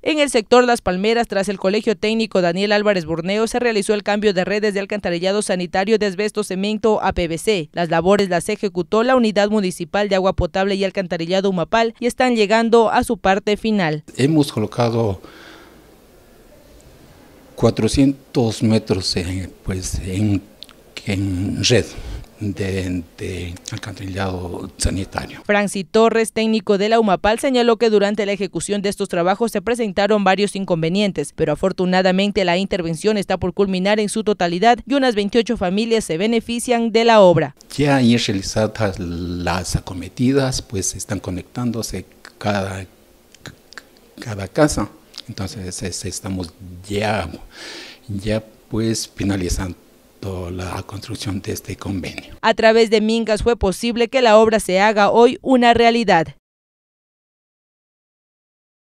En el sector Las Palmeras, tras el Colegio Técnico Daniel Álvarez Borneo, se realizó el cambio de redes de alcantarillado sanitario de cemento a PVC. Las labores las ejecutó la Unidad Municipal de Agua Potable y Alcantarillado Humapal y están llegando a su parte final. Hemos colocado 400 metros pues, en red de, alcantarillado sanitario. Francis Torres, técnico de la UMAPAL, señaló que durante la ejecución de estos trabajos se presentaron varios inconvenientes, pero afortunadamente la intervención está por culminar en su totalidad y unas 28 familias se benefician de la obra. Ya han realizadas las acometidas, pues están conectándose cada, cada casa, entonces estamos ya, ya pues finalizando la construcción de este convenio. A través de Mingas fue posible que la obra se haga hoy una realidad.